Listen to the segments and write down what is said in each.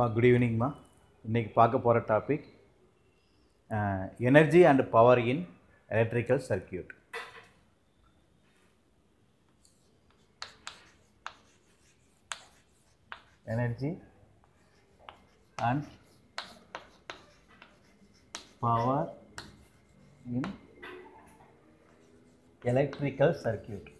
மா குட் ஈவினிங்மா இன்றைக்கி பார்க்க போகிற topic energy and power in electrical circuit energy and power in electrical circuit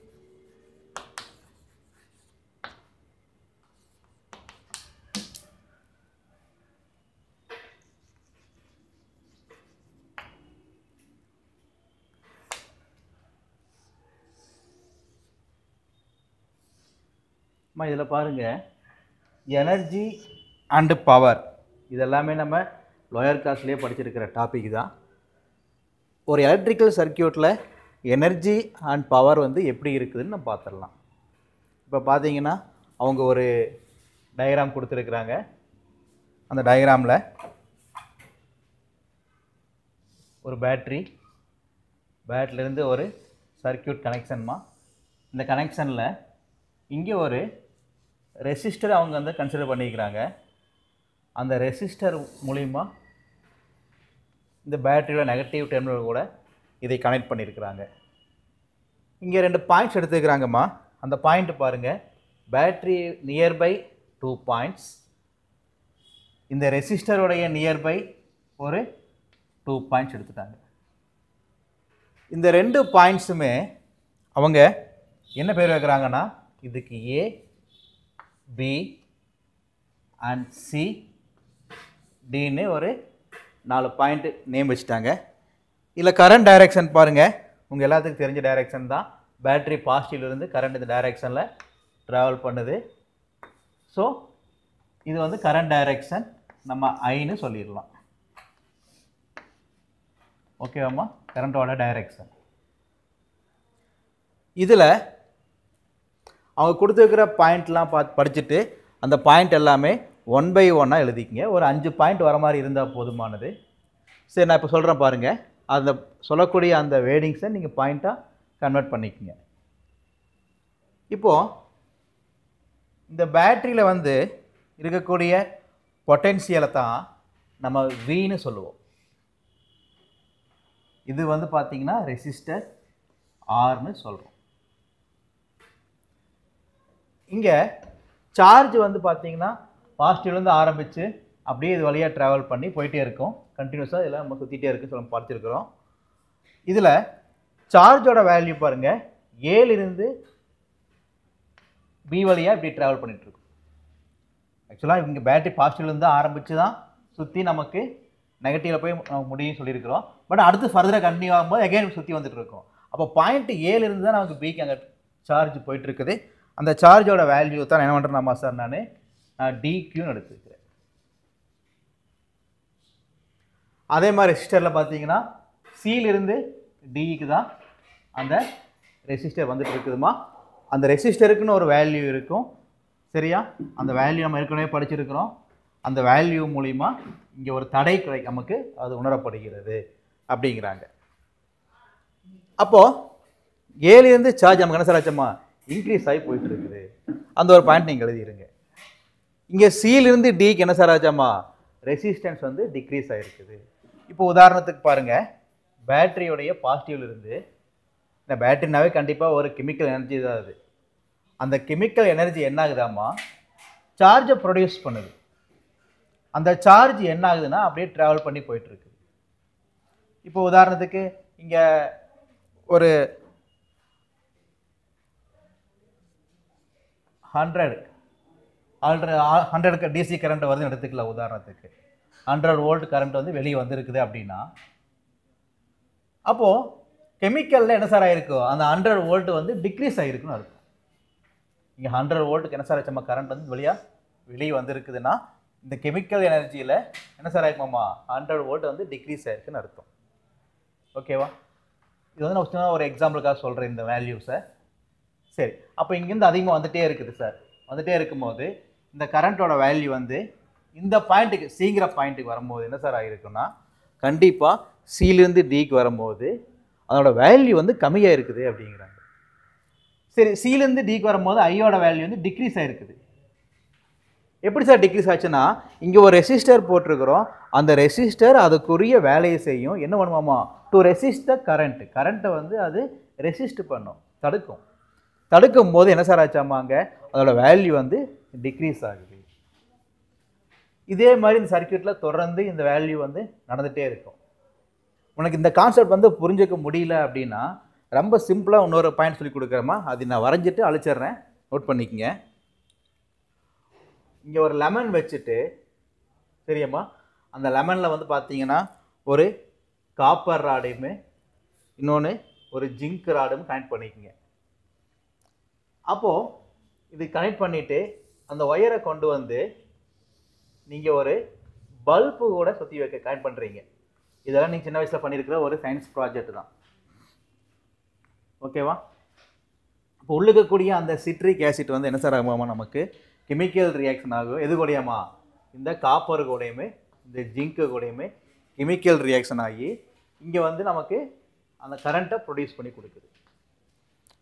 அம்மா இதில் பாருங்கள் எனர்ஜி அண்டு பவர் இதெல்லாமே நம்ம லோயர் காஸ்ட்லேயே படிச்சிருக்கிற டாபிக் தான் ஒரு எலக்ட்ரிக்கல் சர்க்கியூட்டில் எனர்ஜி அண்ட் பவர் வந்து எப்படி இருக்குதுன்னு நம்ம பார்த்துடலாம் இப்போ பார்த்தீங்கன்னா அவங்க ஒரு டயக்ராம் கொடுத்துருக்குறாங்க அந்த டயக்ராமில் ஒரு பேட்ரி பேட்டிலேருந்து ஒரு சர்க்கியூட் கனெக்ஷன்மா இந்த கனெக்ஷனில் இங்கே ஒரு ரெசிஸ்டர் அவங்க வந்து கன்சிடர் பண்ணிக்கிறாங்க அந்த ரெசிஸ்டர் மூலிமா இந்த பேட்டரியோட நெகட்டிவ் டெர்மினல் கூட இதை கனெக்ட் பண்ணியிருக்கிறாங்க இங்கே ரெண்டு பாயிண்ட்ஸ் எடுத்துக்கிறாங்கம்மா அந்த பாயிண்ட்டு பாருங்கள் பேட்ரி நியர்பை டூ பாயிண்ட்ஸ் இந்த ரெசிஸ்டருடைய நியர்பை ஒரு டூ பாயிண்ட்ஸ் எடுத்துட்டாங்க இந்த ரெண்டு பாயிண்ட்ஸுமே அவங்க என்ன பேர் வைக்கிறாங்கன்னா இதுக்கு ஏ பி அண்ட் சி டின்னு ஒரு நாலு பாயிண்ட்டு நேம் வச்சுட்டாங்க இல்லை கரண்ட் டைரக்ஷன் பாருங்கள் உங்கள் எல்லாத்துக்கும் தெரிஞ்ச டைரக்ஷன் தான் பேட்ரி பாசிட்டிவ்லேருந்து கரண்ட் இந்த டைரெக்ஷனில் ட்ராவல் பண்ணுது ஸோ இது வந்து கரண்ட் டைரக்ஷன் நம்ம ஐன்னு சொல்லிடலாம் ஓகேவாம்மா கரண்ட்டோட டைரெக்ஷன் இதில் அவங்க கொடுத்துருக்கிற பாயிண்ட்லாம் பா படிச்சுட்டு அந்த பாயிண்ட் எல்லாமே ஒன் பை ஒன்னாக எழுதிக்கிங்க ஒரு அஞ்சு பாயிண்ட் வர மாதிரி இருந்தால் போதுமானது சரி நான் இப்போ சொல்கிறேன் பாருங்கள் அந்த சொல்லக்கூடிய அந்த வேர்டிங்ஸை நீங்கள் பாயிண்ட்டாக கன்வெர்ட் பண்ணிக்கோங்க இப்போது இந்த பேட்ரியில் வந்து இருக்கக்கூடிய பொட்டென்சியலை தான் நம்ம வீன்னு சொல்லுவோம் இது வந்து பார்த்திங்கன்னா ரெசிஸ்டர் ஆர்னு சொல்கிறோம் இங்கே சார்ஜ் வந்து பார்த்தீங்கன்னா பாசிட்டிவ்லேருந்து ஆரம்பித்து அப்படியே இது வழியாக ட்ராவல் பண்ணி போயிட்டே இருக்கும் கண்டினியூஸாக இதெல்லாம் நம்ம சுற்றிட்டே இருக்குன்னு சொல்ல பார்த்துருக்குறோம் இதில் சார்ஜோட வேல்யூ பாருங்கள் ஏலிருந்து பி வழியாக இப்படி ட்ராவல் பண்ணிகிட்ருக்கும் ஆக்சுவலாக இங்கே பேட்டரி பாசிட்டிவ்லேருந்து ஆரம்பித்து தான் சுற்றி நமக்கு நெகட்டிவில் போய் முடியும் சொல்லியிருக்கிறோம் பட் அடுத்து ஃபர்தராக கண்டினியூ ஆகும்போது எகைன் சுற்றி வந்துட்டு இருக்கோம் அப்போ பாயிண்ட் ஏலேருந்து தான் நமக்கு பிக்கு அங்கே சார்ஜ் போயிட்டுருக்குது அந்த சார்ஜோட வேல்யூ தான் என்ன பண்ணுறேன் சார் நான் டிக்யூன்னு எடுத்துக்கிறேன் அதே மாதிரி ரெசிஸ்டரில் பார்த்தீங்கன்னா சியிலிருந்து டிக்கு தான் அந்த ரெசிஸ்டர் வந்துட்டு இருக்குதுமா அந்த ரெசிஸ்டருக்குன்னு ஒரு வேல்யூ இருக்கும் சரியா அந்த வேல்யூ நம்ம ஏற்கனவே படிச்சிருக்கிறோம் அந்த வேல்யூ மூலிமா இங்கே ஒரு தடை குறை நமக்கு அது உணரப்படுகிறது அப்படிங்கிறாங்க அப்போது ஏழுலேருந்து சார்ஜ் நமக்கு என்ன சார் ஆச்சம்மா இன்க்ரீஸ் ஆகி போயிட்டு இருக்குது அந்த ஒரு பாயிண்ட் நீங்கள் எழுதிடுங்க இங்கே சியிலிருந்து டிக்கு என்ன சார் ஆச்சாமா ரெசிஸ்டன்ஸ் வந்து டிக்ரீஸ் ஆகிருக்குது இப்போ உதாரணத்துக்கு பாருங்கள் பேட்டரியோடைய பாசிட்டிவ்லேருந்து இந்த பேட்டரினாவே கண்டிப்பாக ஒரு கெமிக்கல் எனர்ஜி தான் அது அந்த கெமிக்கல் எனர்ஜி என்ன ஆகுதாம்மா சார்ஜை ப்ரொடியூஸ் பண்ணுது அந்த சார்ஜ் என்ன ஆகுதுன்னா அப்படியே ட்ராவல் பண்ணி போயிட்டுருக்கு இப்போ உதாரணத்துக்கு இங்கே ஒரு ஹண்ட்ரட் ஆல்ரெ டிசி கரண்ட் வருதுன்னு எடுத்துக்கல உதாரணத்துக்கு ஹண்ட்ரட் வோல்ட் கரண்ட் வந்து வெளியே வந்திருக்குது அப்படின்னா அப்போது கெமிக்கலில் என்ன சார் ஆகிருக்கும் அந்த ஹண்ட்ரட் வோல்ட் வந்து டிக்ரீஸ் ஆகிருக்குன்னு அர்த்தம் இங்கே ஹண்ட்ரட் வோல்ட்டுக்கு என்ன சார் ஆச்சம்மா கரண்ட் வந்து வெளியாக வெளியே வந்திருக்குதுன்னா இந்த கெமிக்கல் எனர்ஜியில் என்ன சார் ஆயிருக்குமாம்மா ஹண்ட்ரட் வோல்ட் வந்து டிக்ரீஸ் ஆகிருக்குன்னு அர்த்தம் ஓகேவா இது வந்து நான் ஒரு எக்ஸாம்பிளுக்காக சொல்கிறேன் இந்த வேல்யூஸை சரி அப்போ இங்கேருந்து அதிகமாக வந்துகிட்டே இருக்குது சார் வந்துகிட்டே இருக்கும்போது இந்த கரண்ட்டோட வேல்யூ வந்து இந்த பாயிண்ட்டுக்கு சீங்கிற பாயிண்ட்டுக்கு வரும்போது என்ன சார் ஆகிருக்குன்னா கண்டிப்பாக சிலேருந்து டிக்கு வரும்போது அதோட வேல்யூ வந்து கம்மியாக இருக்குது அப்படிங்கிறாங்க சரி சீலேருந்து டிக்கு வரும்போது ஐயோட வேல்யூ வந்து டிக்ரீஸ் ஆகிருக்குது எப்படி சார் டிக்ரீஸ் ஆச்சுன்னா இங்கே ஒரு ரெசிஸ்டர் போட்டிருக்கிறோம் அந்த ரெசிஸ்டர் அதுக்குரிய வேலையை செய்யும் என்ன பண்ணுவோமா டு ரெசிஸ்ட் த கரண்ட்டு கரண்ட்டை வந்து அது ரெசிஸ்ட் பண்ணும் தடுக்கும் தடுக்கும் போது என்ன சார் ஆச்சாமாங்க அதோட வேல்யூ வந்து டிக்ரீஸ் ஆகுது இதே மாதிரி இந்த சர்க்கியூட்டில் தொடர்ந்து இந்த வேல்யூ வந்து நடந்துகிட்டே இருக்கும் உனக்கு இந்த கான்செப்ட் வந்து புரிஞ்சிக்க முடியல அப்படின்னா ரொம்ப சிம்பிளாக இன்னொரு பாயிண்ட் சொல்லி கொடுக்குறேம்மா அது நான் வரைஞ்சிட்டு அழிச்சிட்றேன் நோட் பண்ணிக்கோங்க இங்கே ஒரு லெமன் வச்சுட்டு சரியாம்மா அந்த லெமனில் வந்து பார்த்தீங்கன்னா ஒரு காப்பர் ராடையுமே இன்னொன்று ஒரு ஜிங்க் ராடும் கனெக்ட் பண்ணிக்கோங்க அப்போது இது கனெக்ட் பண்ணிவிட்டு அந்த ஒயரை கொண்டு வந்து நீங்கள் ஒரு பல்பு கூட சுற்றி வைக்க கனெக்ட் பண்ணுறீங்க இதெல்லாம் நீங்கள் சின்ன வயசில் பண்ணியிருக்கிற ஒரு சயின்ஸ் ப்ராஜெக்ட் தான் ஓகேவா இப்போ உள்ளுக்கக்கூடிய அந்த சிட்ரிக் ஆசிட் வந்து என்ன சார் ஆகுமாமா நமக்கு கெமிக்கல் ரியாக்ஷன் ஆகும் எது கூடயுமா இந்த காப்பர் கூடயுமே இந்த ஜிங்க்கு கூடயுமே கெமிக்கல் ரியாக்ஷன் ஆகி இங்கே வந்து நமக்கு அந்த கரண்ட்டை ப்ரொடியூஸ் பண்ணி கொடுக்குது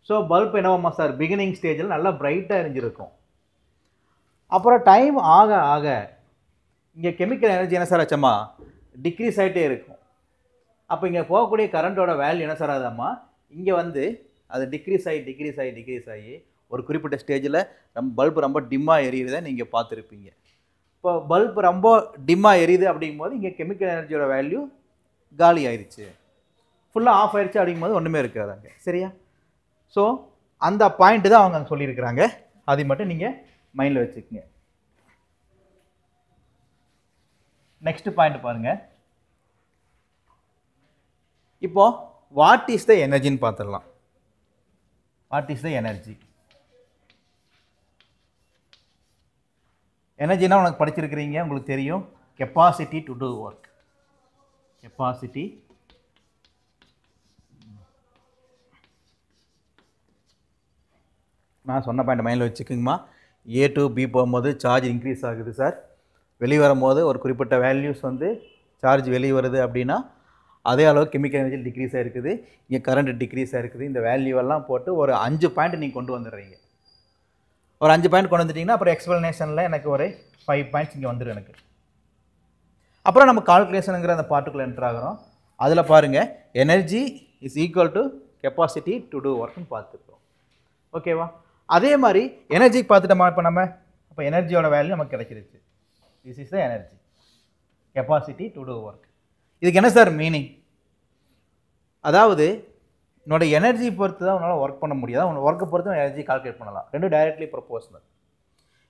ஸோ பல்ப் என்னவாம்மா சார் பிகினிங் ஸ்டேஜில் நல்லா பிரைட்டாக எரிஞ்சிருக்கும் அப்புறம் டைம் ஆக ஆக இங்கே கெமிக்கல் எனர்ஜி என்ன சார் ஆச்சம்மா டிக்ரீஸ் ஆகிட்டே இருக்கும் அப்போ இங்கே போகக்கூடிய கரண்ட்டோட வேல்யூ என்ன சார் ஆகுதாம்மா இங்கே வந்து அது டிக்ரீஸ் ஆகி டிக்ரீஸ் ஆகி டிக்ரீஸ் ஆகி ஒரு குறிப்பிட்ட ஸ்டேஜில் ரொம்ப பல்ப் ரொம்ப டிம்மாக எரியுறத நீங்கள் பார்த்துருப்பீங்க இப்போ பல்ப் ரொம்ப டிம்மாக எரியுது அப்படிங்கும்போது இங்கே கெமிக்கல் எனர்ஜியோட வேல்யூ காலி ஆயிடுச்சு ஃபுல்லாக ஆஃப் ஆயிடுச்சு அப்படிங்கும்போது ஒன்றுமே இருக்காது சரியா ஸோ அந்த பாயிண்ட்டு தான் அவங்க அங்கே சொல்லியிருக்கிறாங்க அதை மட்டும் நீங்கள் மைண்டில் வச்சுக்கோங்க நெக்ஸ்ட் பாயிண்ட் பாருங்கள் இப்போது வாட் இஸ் த எனர்ஜின்னு பார்த்துடலாம் வாட் இஸ் த எனர்ஜி எனர்ஜினா உனக்கு படிச்சிருக்கிறீங்க உங்களுக்கு தெரியும் capacity to do work capacity நான் சொன்ன பாயிண்ட் மைண்டில் வச்சுக்கோங்கம்மா ஏ டு பி போகும்போது சார்ஜ் இன்க்ரீஸ் ஆகுது சார் வெளியே வரும்போது ஒரு குறிப்பிட்ட வேல்யூஸ் வந்து சார்ஜ் வெளியே வருது அப்படின்னா அதே அளவு கெமிக்கல் எனர்ஜி டிக்ரீஸ் ஆகிருக்குது இங்கே கரண்ட் டிக்ரீஸ் ஆகிருக்குது இந்த வேல்யூவெல்லாம் போட்டு ஒரு அஞ்சு பாயிண்ட் நீங்கள் கொண்டு வந்துடுறீங்க ஒரு அஞ்சு பாயிண்ட் கொண்டு வந்துட்டிங்கன்னா அப்புறம் எக்ஸ்பிளனேஷனில் எனக்கு ஒரு ஃபைவ் பாயிண்ட்ஸ் இங்கே வந்துடும் எனக்கு அப்புறம் நம்ம கால்குலேஷனுங்கிற அந்த பார்ட்டுக்குள்ளே என்டர் ஆகிறோம் அதில் பாருங்கள் energy is equal to capacity to do ஒர்க்குன்னு பார்த்துருக்கோம் ஓகேவா அதே மாதிரி எனர்ஜி பார்த்துட்டோமா இப்போ நம்ம அப்போ எனர்ஜியோட வேல்யூ நமக்கு கிடைச்சிருச்சு this is the energy capacity to do work இதுக்கு என்ன சார் மீனிங் அதாவது உன்னோட எனர்ஜி பொறுத்து தான் உன்னால் ஒர்க் பண்ண முடியாது உன் ஒர்க்கை பொறுத்து எனர்ஜி கால்குலேட் பண்ணலாம் ரெண்டும் டைரக்ட்லி ப்ரொப்போஸ்னல்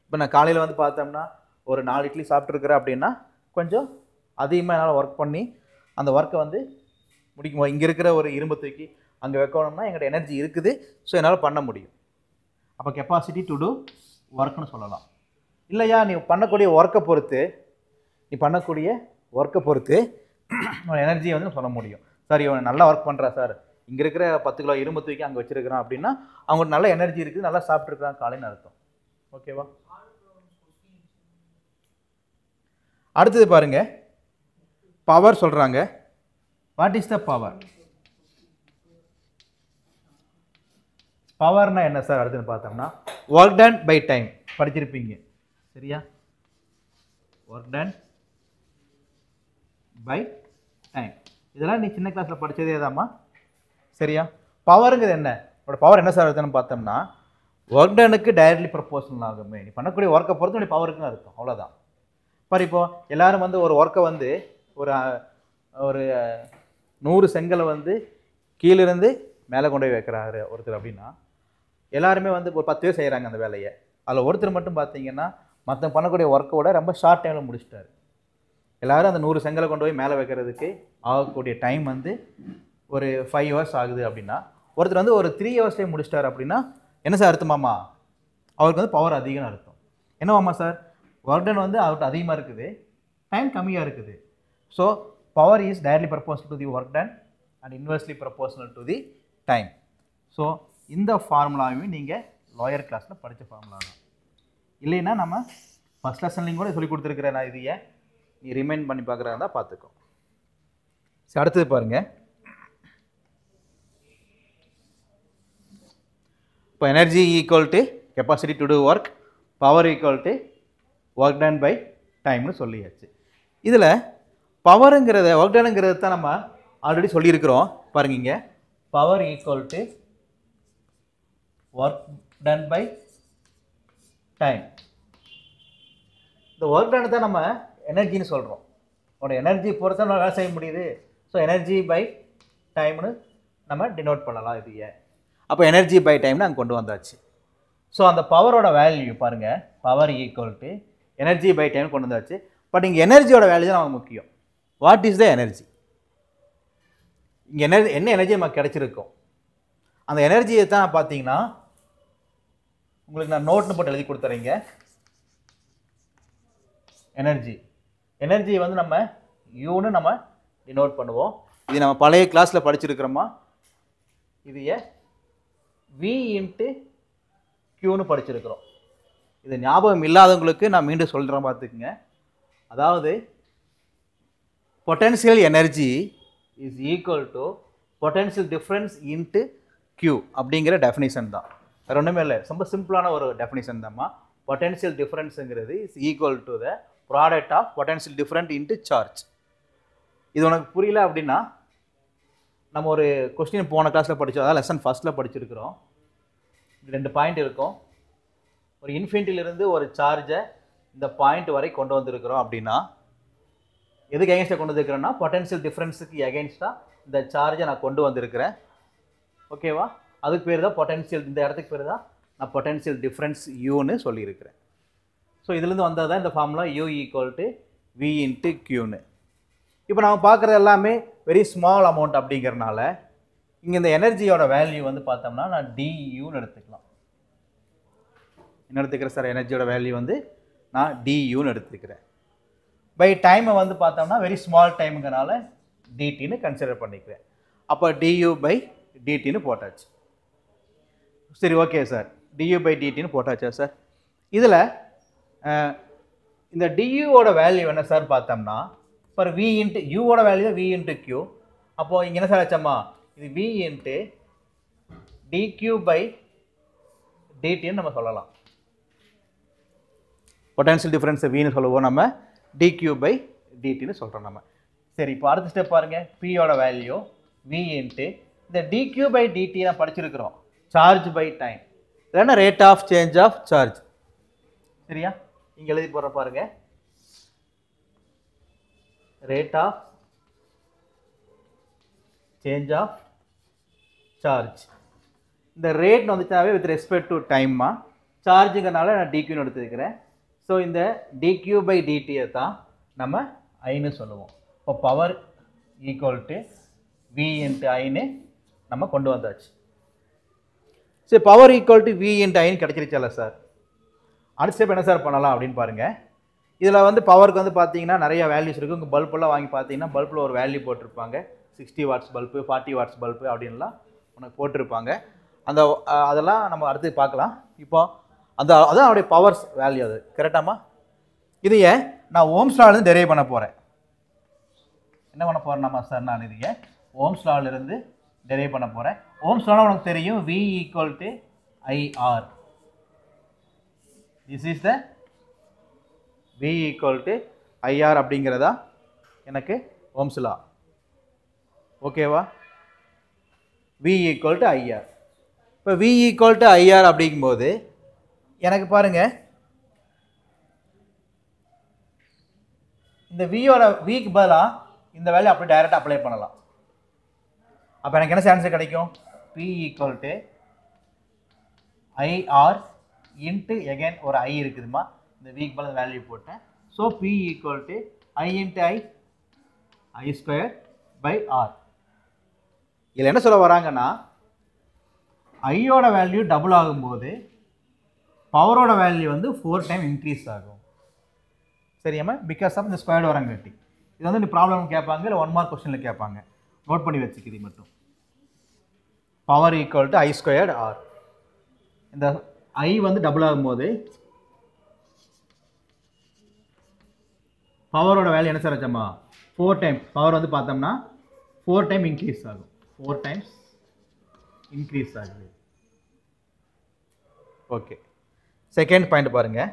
இப்போ நான் காலையில் வந்து பார்த்தோம்னா ஒரு நாலு இட்லி சாப்பிட்ருக்குறேன் அப்படின்னா கொஞ்சம் அதிகமாக என்னால் ஒர்க் பண்ணி அந்த ஒர்க்கை வந்து முடிக்கும் இங்கே இருக்கிற ஒரு இரும்பு தூக்கி அங்கே வைக்கணும்னா எங்கள்கிட்ட எனர்ஜி இருக்குது ஸோ என்னால் பண்ண முடியும் அப்போ கெப்பாசிட்டி டு டூ ஒர்க்னு சொல்லலாம் இல்லையா நீ பண்ணக்கூடிய ஒர்க்கை பொறுத்து நீ பண்ணக்கூடிய ஒர்க்கை பொறுத்து எனர்ஜியை வந்து சொல்ல முடியும் சார் இவன் நல்லா ஒர்க் பண்ணுறா சார் இங்கே இருக்கிற பத்து கிலோ இரும்பு தூக்கி அங்கே வச்சுருக்கிறான் அப்படின்னா அவங்களுக்கு நல்ல எனர்ஜி இருக்குது நல்லா சாப்பிட்ருக்குறான் காலைன்னு அர்த்தம் ஓகேவா அடுத்தது பாருங்கள் பவர் சொல்கிறாங்க வாட் இஸ் த பவர் பவர்னால் என்ன சார் அடுத்துன்னு பார்த்தோம்னா ஒர்க் டன் பை டைம் படிச்சிருப்பீங்க சரியா ஒர்க் டன் பை டைம் இதெல்லாம் நீ சின்ன கிளாஸில் படித்ததே தாம்மா சரியா பவருங்கிறது என்ன உன்னோட பவர் என்ன சார் அடுத்துன்னு பார்த்தோம்னா ஒர்க் டனுக்கு டைரக்ட்லி ப்ரப்போர்ஷனல் ஆகுமே நீ பண்ணக்கூடிய ஒர்க்கை பொறுத்து உடைய பவருக்கும் இருக்கும் அவ்வளோதான் பார் இப்போ எல்லோரும் வந்து ஒரு ஒர்க்கை வந்து ஒரு ஒரு நூறு செங்கலை வந்து கீழிருந்து மேலே கொண்டு போய் வைக்கிறாரு ஒருத்தர் அப்படின்னா எல்லாருமே வந்து ஒரு பத்து பேர் செய்கிறாங்க அந்த வேலையை அதில் ஒருத்தர் மட்டும் பார்த்தீங்கன்னா மற்ற பண்ணக்கூடிய ஒர்க்கோட ரொம்ப ஷார்ட் டைமில் முடிச்சிட்டாரு எல்லோரும் அந்த நூறு செங்கலை கொண்டு போய் மேலே வைக்கிறதுக்கு ஆகக்கூடிய டைம் வந்து ஒரு ஃபைவ் ஹவர்ஸ் ஆகுது அப்படின்னா ஒருத்தர் வந்து ஒரு த்ரீ ஹவர்ஸ்லேயே முடிச்சிட்டார் அப்படின்னா என்ன சார் அர்த்தமாமா அவருக்கு வந்து பவர் அதிகம் அர்த்தம் என்னவாமா சார் ஒர்க் வந்து அவர்கிட்ட அதிகமாக இருக்குது டைம் கம்மியாக இருக்குது so power is directly proportional to the work done and inversely proportional to the time so இந்த ஃபார்முலாவையும் நீங்கள் லாயர் கிளாஸில் படித்த ஃபார்முலா தான் இல்லைன்னா நம்ம ஃபஸ்ட் லெசன்லையும் கூட சொல்லி கொடுத்துருக்குற நான் இதையே நீ ரிமைண்ட் பண்ணி பார்க்குறதா இருந்தால் பார்த்துக்கோ சரி அடுத்தது பாருங்கள் இப்போ energy equal to capacity to do work power equal to work done by டைம்னு சொல்லியாச்சு இதில் பவருங்கிறத ஒர்க் டனுங்கிறத தான் நம்ம ஆல்ரெடி சொல்லியிருக்கிறோம் பாருங்க power equal to work done by time இந்த ஒர்க் டன்னு தான் நம்ம எனர்ஜின்னு சொல்கிறோம் உன்னோட எனர்ஜி பொறுத்த நம்ம வேலை செய்ய முடியுது ஸோ எனர்ஜி பை டைம்னு நம்ம டினோட் பண்ணலாம் இது ஏன் அப்போ எனர்ஜி பை டைம்னு அங்கே கொண்டு வந்தாச்சு ஸோ அந்த பவரோட வேல்யூ பாருங்கள் power equal to energy by time கொண்டு வந்தாச்சு பட் இங்கே எனர்ஜியோட வேல்யூ தான் நமக்கு முக்கியம் வாட் இஸ் த எனர்ஜி இங்கே எனர்ஜி என்ன எனர்ஜி நமக்கு கிடச்சிருக்கோம் அந்த எனர்ஜியை தான் பார்த்தீங்கன்னா உங்களுக்கு நான் நோட்னு போட்டு எழுதி கொடுத்துறீங்க எனர்ஜி எனர்ஜியை வந்து நம்ம யூனு நம்ம டினோட் பண்ணுவோம் இது நம்ம பழைய கிளாஸில் படிச்சிருக்கிறோமா இது ஏ வி இன்ட்டு கியூன்னு படிச்சிருக்கிறோம் இது ஞாபகம் இல்லாதவங்களுக்கு நான் மீண்டும் சொல்கிறேன் பார்த்துக்குங்க அதாவது potential energy is equal to potential difference into Q அப்படிங்கிற டெஃபினேஷன் தான் ஒன்றுமே இல்லை ரொம்ப சிம்பிளான ஒரு டெஃபினேஷன் தான்மா பொட்டென்ஷியல் டிஃப்ரென்ஸுங்கிறது is equal to the product of potential different into charge இது உனக்கு புரியல அப்படின்னா நம்ம ஒரு கொஸ்டின் போன கிளாஸில் படித்தோம் அதாவது லெசன் ஃபஸ்ட்டில் படிச்சிருக்கிறோம் ரெண்டு பாயிண்ட் இருக்கும் ஒரு இன்ஃபினிட்டிலிருந்து ஒரு சார்ஜை இந்த பாயிண்ட் வரை கொண்டு வந்திருக்கிறோம் அப்படின்னா எதுக்கு எகேன்ஸ்டாக கொண்டு வந்திருக்கிறேன்னா பொட்டென்ஷியல் டிஃப்ரென்ஸுக்கு எகேன்ஸ்டாக இந்த சார்ஜை நான் கொண்டு வந்திருக்கிறேன் ஓகேவா அதுக்கு பேர் தான் பொட்டன்ஷியல் இந்த இடத்துக்கு பேர் தான் நான் பொட்டென்சியல் டிஃப்ரென்ஸ் யூன்னு சொல்லியிருக்கிறேன் ஸோ இதுலேருந்து வந்தால் தான் இந்த ஃபார்ம்லாம் U equal to V into கியூன்னு இப்போ நம்ம பார்க்குறது எல்லாமே வெரி ஸ்மால் அமௌண்ட் அப்படிங்கிறனால இங்கே இந்த எனர்ஜியோட வேல்யூ வந்து பார்த்தோம்னா நான் டியூன்னு எடுத்துக்கலாம் என்ன எடுத்துக்கிறேன் சார் எனர்ஜியோட வேல்யூ வந்து நான் டியூன்னு எடுத்துக்கிறேன் பை டைமை வந்து பார்த்தோம்னா வெரி ஸ்மால் டைமுங்கிறனால டிடின்னு கன்சிடர் பண்ணிக்கிறேன் அப்போ டியூ பை டிடின்னு போட்டாச்சு சரி ஓகே சார் டியூ பை டிடின்னு போட்டாச்சா சார் இதில் இந்த டியூவோட வேல்யூ என்ன சார் பார்த்தோம்னா இப்போ வி இன்ட்டு யூவோட வேல்யூ தான் வி இன்ட்டு கியூ அப்போது இங்கே என்ன சார் ஆச்சம்மா இது வி இன்ட்டு டிக்யூ பை டிடின்னு நம்ம சொல்லலாம் பொட்டன்ஷியல் டிஃப்ரென்ஸ் வின்னு சொல்லுவோம் நம்ம டிக்யூ பை டிடின்னு சொல்கிறோம் நம்ம சரி இப்போ அடுத்த ஸ்டெப் பாருங்கள் பியோட வேல்யூ வி இன்ட்டு இந்த டிக்யூ பை டிடி தான் படிச்சிருக்கிறோம் சார்ஜ் பை டைம் இல்லைன்னா rate of change of charge சரியா இங்கே எழுதி போகிற பாருங்க rate of change of charge இந்த ரேட்னு வந்துச்சாவே வித் ரெஸ்பெக்ட் டு டைம்மா சார்ஜுங்கிறனால நான் டிக்யூன்னு எடுத்துருக்கிறேன் ஸோ இந்த டிக்யூ பை டிடியை தான் நம்ம ஐன்னு சொல்லுவோம் இப்போ power equal to V into ஐன்னு நம்ம கொண்டு வந்தாச்சு சரி power equal to V into ஐன் கிடச்சிருச்சல சார் அடுத்த ஸ்டெப் என்ன சார் பண்ணலாம் அப்படின்னு பாருங்கள் இதில் வந்து பவருக்கு வந்து பார்த்தீங்கன்னா நிறைய வேல்யூஸ் இருக்குது உங்கள் பல்பெல்லாம் வாங்கி பார்த்தீங்கன்னா பல்பில் ஒரு வேல்யூ போட்டிருப்பாங்க sixty watts bulb forty watts bulb அப்படின்லாம் உனக்கு போட்டிருப்பாங்க அந்த அதெல்லாம் நம்ம அடுத்து பார்க்கலாம் இப்போ அந்த அதுதான் அவருடைய பவர்ஸ் வேல்யூ அது கரெக்டாமா ஏன் நான் ஓம்ஸ்லாலேருந்து டெரைவ் பண்ண போகிறேன் என்ன பண்ண போகிறேன் நம்ம சார் நான் இதையே ஓம்ஸ்லாவிலிருந்து டெரைவ் பண்ண போகிறேன் ஓம்ஸ் உனக்கு தெரியும் V equal to I R this is the V equal to I R அப்படிங்கிறதா எனக்கு ஓம்ஸ்லா ஓகேவா வி ஈக்குவல் டு ஐஆர் இப்போ வி ஈக்குவல் டு ஐஆர் அப்படிங்கும்போது எனக்கு பாருங்கள் இந்த வியோட விக்கு பதிலாக இந்த வேலையை அப்படி டைரெக்டாக அப்ளை பண்ணலாம் அப்போ எனக்கு என்ன சான்சர் கிடைக்கும் P equal to I R into again ஒரு ஐ இருக்குதுமா இந்த வீக் பல வேல்யூ போட்டேன் so P equal to I into I I square by R இதில் என்ன சொல்ல வராங்கன்னா ஐயோட வேல்யூ டபுள் ஆகும்போது பவரோட வேல்யூ வந்து ஃபோர் டைம் இன்க்ரீஸ் ஆகும் சரியாம்மா பிகாஸ் ஆஃப் இந்த ஸ்கொயர்டு வரங்காட்டி இது வந்து ப்ராப்ளம் கேட்பாங்க இல்லை ஒன் மார்க் கொஸ்டினில் கேட்பாங்க நோட் பண்ணி வச்சுக்கிது மட்டும் power equal to I squared R இந்த ஐ வந்து டபுள் ஆகும்போது பவரோட வேல்யூ என்ன சார் வச்சோம்மா ஃபோர் டைம் பவர் வந்து பார்த்தோம்னா ஃபோர் டைம் இன்க்ரீஸ் ஆகும் ஃபோர் டைம்ஸ் இன்க்ரீஸ் ஆகுது ஓகே செகண்ட் பாயிண்ட் பாருங்கள்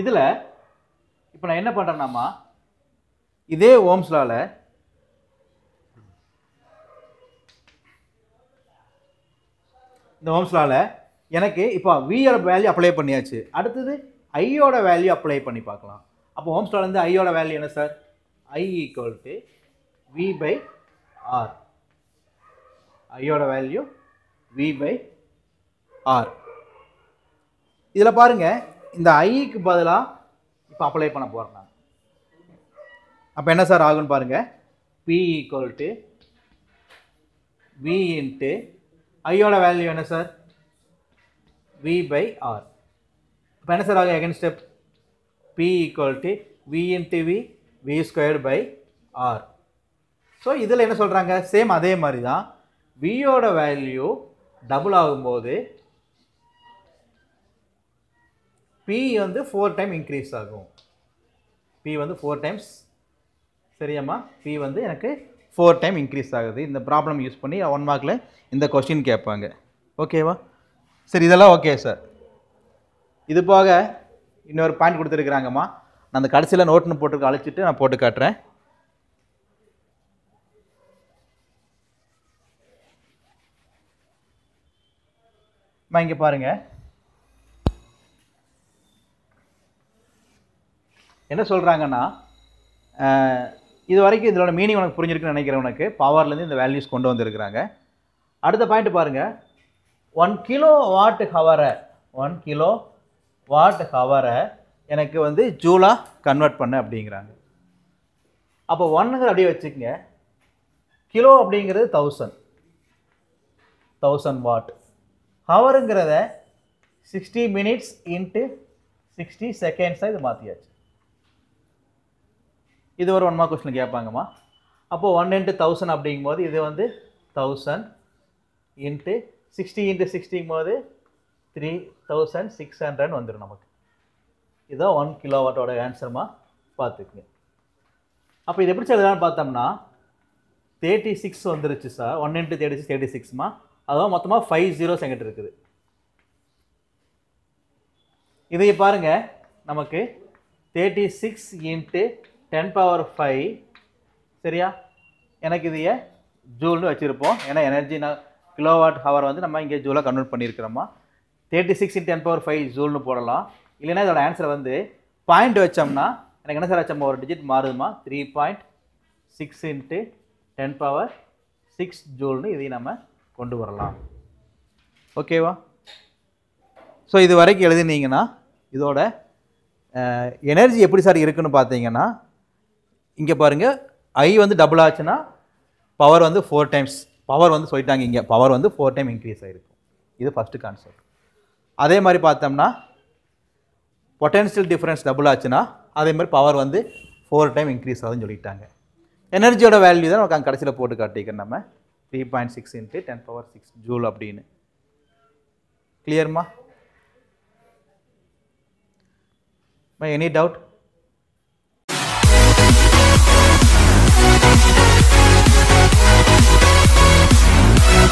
இதில் இப்போ நான் என்ன பண்ணுறேன்னாம்மா இதே ஓம்ஸ்லாவில் இந்த ஓம்ஸ்லாவில் எனக்கு இப்போ வியோட வேல்யூ அப்ளை பண்ணியாச்சு அடுத்தது ஐயோட வேல்யூ அப்ளை பண்ணி பார்க்கலாம் அப்போ ஹோம்ஸ்டாலேருந்து ஐயோட வேல்யூ என்ன sir I equal to V by R ஐயோட வேல்யூ வி பை ஆர் இதில் பாருங்கள் இந்த ஐக்கு பதிலாக இப்போ அப்ளை பண்ண போகிறேன் நான் அப்போ என்ன சார் ஆகுன்னு பாருங்கள் P equal to V into ஐயோட வேல்யூ என்ன சார் வி பை ஆர் இப்போ என்ன சார் ஆகும் again step P equal to V d V V squared by R so இதில் என்ன சொல்கிறாங்க சேம் அதே மாதிரி தான் வியோட வேல்யூ டபுள் ஆகும்போது பி வந்து ஃபோர் டைம் இன்க்ரீஸ் ஆகும் பி வந்து ஃபோர் டைம்ஸ் சரியாம்மா பி வந்து எனக்கு ஃபோர் டைம் இன்க்ரீஸ் ஆகுது இந்த ப்ராப்ளம் யூஸ் பண்ணி ஒன் மார்க்கில் இந்த கொஸ்டின் கேட்பாங்க ஓகேவா சரி இதெல்லாம் ஓகே சார் இது போக இன்னொரு பாயிண்ட் கொடுத்துருக்குறாங்கம்மா நான் அந்த கடைசியில் நோட்டுன்னு போட்டு அழைச்சிட்டு நான் போட்டு காட்டுறேன் இங்கே பாருங்க என்ன சொல்கிறாங்கன்னா இது வரைக்கும் இதோட மீனிங் உனக்கு புரிஞ்சிருக்குன்னு நினைக்கிறேன் உனக்கு பவர்லேருந்து இந்த வேல்யூஸ் கொண்டு வந்திருக்கிறாங்க அடுத்த பாயிண்ட் பாருங்கள் ஒன் கிலோ வாட்டு ஹவரை ஒன் கிலோ வாட் ஹவரை எனக்கு வந்து ஜூலாக கன்வெர்ட் பண்ண அப்படிங்கிறாங்க அப்போ ஒன்னுங்கிற அப்படியே வச்சுக்கோங்க கிலோ அப்படிங்கிறது தௌசண்ட் தௌசண்ட் வாட் ஹவருங்கிறத சிக்ஸ்டி மினிட்ஸ் இன்ட்டு சிக்ஸ்டி செகண்ட்ஸாக இது மாற்றியாச்சு இது ஒரு ஒன் மார்க் கொஸ்டின் கேட்பாங்கம்மா அப்போது ஒன் இன்ட்டு தௌசண்ட் அப்படிங்கும் போது இது வந்து தௌசண்ட் இன்ட்டு சிக்ஸ்டி இன்ட்டு சிக்ஸ்டிங்கும் போது த்ரீ தௌசண்ட் சிக்ஸ் ஹண்ட்ரட் வந்துடும் நமக்கு இதுதான் ஒன் கிலோவாட்டோட ஆன்சர்மா பார்த்துக்குங்க அப்போ இது எப்படி சொல்லுதான்னு பார்த்தோம்னா தேர்ட்டி சிக்ஸ் வந்துருச்சு sir one into thirty six thirty சிக்ஸ்மா அதான் மொத்தமாக ஃபைவ் ஜீரோ செகண்ட் இருக்குது இதை பாருங்கள் நமக்கு thirty six into ten power five சரியா எனக்கு இது ஏ ஜூல்னு வச்சுருப்போம் ஏன்னா எனர்ஜி நான் கிலோவாட் ஹவர் வந்து நம்ம இங்கே ஜூலாக கன்வெர்ட் பண்ணியிருக்கிறோமா thirty six in ten power five ஜூல்னு போடலாம் இல்லைன்னா இதோட ஆன்சர் வந்து பாயிண்ட் வச்சோம்னா எனக்கு என்ன சார் வச்சோம்மா ஒரு டிஜிட் மாறுதுமா three point six into ten power six ஜூல்னு இதையும் நம்ம கொண்டு வரலாம் ஓகேவா ஸோ இது வரைக்கும் எழுதினீங்கன்னா இதோட எனர்ஜி எப்படி சார் இருக்குன்னு பார்த்தீங்கன்னா இங்கே பாருங்கள் ஐ வந்து டபுள் ஆச்சுன்னா பவர் வந்து ஃபோர் டைம்ஸ் பவர் வந்து சொல்லிட்டாங்க இங்கே பவர் வந்து ஃபோர் டைம் இன்க்ரீஸ் ஆகிருக்கும் இது ஃபஸ்ட்டு கான்செப்ட் அதே மாதிரி பார்த்தோம்னா பொட்டென்ஷியல் டிஃப்ரென்ஸ் டபுள் ஆச்சுன்னா அதே மாதிரி பவர் வந்து ஃபோர் டைம் இன்க்ரீஸ் ஆகுதுன்னு சொல்லிட்டாங்க எனர்ஜியோட வேல்யூ தான் நமக்கு அங்கே கடைசியில் போட்டு காட்டிக்கிறோம் நம்ம three point six into ten power six joule அப்படின்னு கிளியர்மா எனி டவுட்